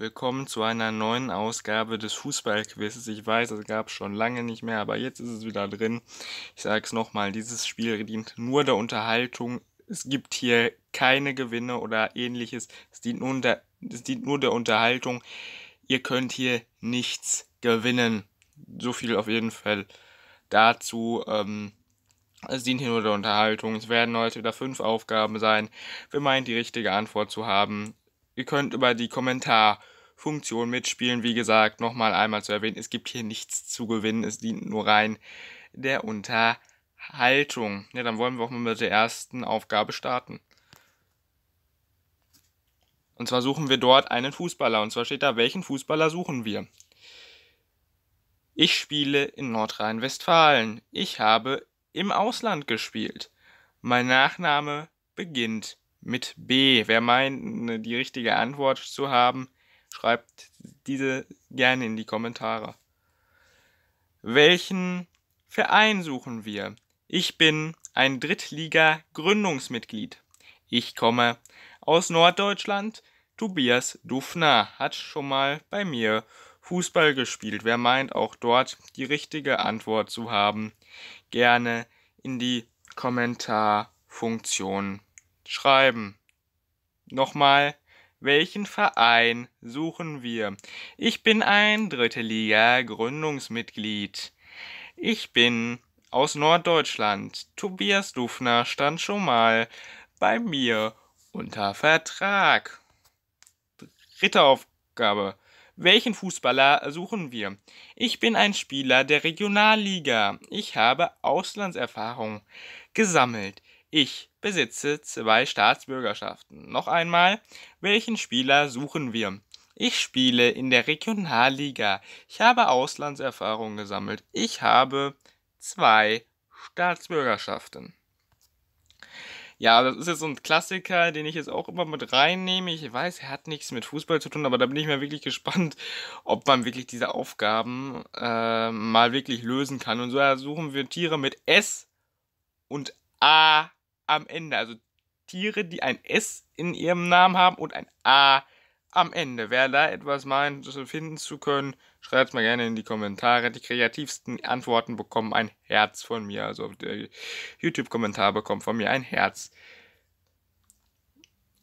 Willkommen zu einer neuen Ausgabe des Fußballquizzes. Ich weiß, es gab es schon lange nicht mehr, aber jetzt ist es wieder drin. Ich sage es nochmal, dieses Spiel dient nur der Unterhaltung. Es gibt hier keine Gewinne oder ähnliches. Es dient, nur der, es dient nur der Unterhaltung. Ihr könnt hier nichts gewinnen. So viel auf jeden Fall dazu. Ähm, es dient hier nur der Unterhaltung. Es werden heute wieder fünf Aufgaben sein. Wir meinen, die richtige Antwort zu haben. Ihr könnt über die Kommentarfunktion mitspielen. Wie gesagt, nochmal einmal zu erwähnen, es gibt hier nichts zu gewinnen. Es dient nur rein der Unterhaltung. Ja, dann wollen wir auch mal mit der ersten Aufgabe starten. Und zwar suchen wir dort einen Fußballer. Und zwar steht da, welchen Fußballer suchen wir? Ich spiele in Nordrhein-Westfalen. Ich habe im Ausland gespielt. Mein Nachname beginnt mit B. Wer meint, ne, die richtige Antwort zu haben, schreibt diese gerne in die Kommentare. Welchen Verein suchen wir? Ich bin ein Drittliga-Gründungsmitglied. Ich komme aus Norddeutschland. Tobias Dufner hat schon mal bei mir Fußball gespielt. Wer meint, auch dort die richtige Antwort zu haben, gerne in die Kommentarfunktion schreiben. Nochmal, welchen Verein suchen wir? Ich bin ein Dritte Liga gründungsmitglied Ich bin aus Norddeutschland. Tobias Dufner stand schon mal bei mir unter Vertrag. Dritte Aufgabe. Welchen Fußballer suchen wir? Ich bin ein Spieler der Regionalliga. Ich habe Auslandserfahrung gesammelt. Ich besitze zwei Staatsbürgerschaften. Noch einmal, welchen Spieler suchen wir? Ich spiele in der Regionalliga. Ich habe Auslandserfahrung gesammelt. Ich habe zwei Staatsbürgerschaften. Ja, das ist jetzt so ein Klassiker, den ich jetzt auch immer mit reinnehme. Ich weiß, er hat nichts mit Fußball zu tun, aber da bin ich mir wirklich gespannt, ob man wirklich diese Aufgaben äh, mal wirklich lösen kann. Und so suchen wir Tiere mit S und A am Ende. Also Tiere, die ein S in ihrem Namen haben und ein A am Ende. Wer da etwas meint, finden zu können, schreibt es mal gerne in die Kommentare. Die kreativsten Antworten bekommen ein Herz von mir. Also der YouTube-Kommentar bekommt von mir ein Herz.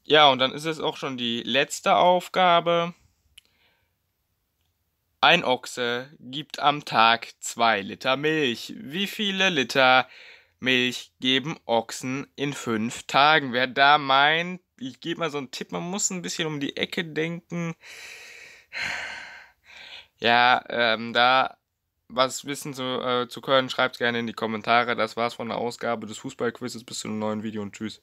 Ja, und dann ist es auch schon die letzte Aufgabe. Ein Ochse gibt am Tag zwei Liter Milch. Wie viele Liter Milch geben Ochsen in fünf Tagen. Wer da meint, ich gebe mal so einen Tipp, man muss ein bisschen um die Ecke denken. Ja, ähm, da was wissen zu, äh, zu können, schreibt gerne in die Kommentare. Das war's von der Ausgabe des Fußballquizzes. Bis zu einem neuen Video und tschüss.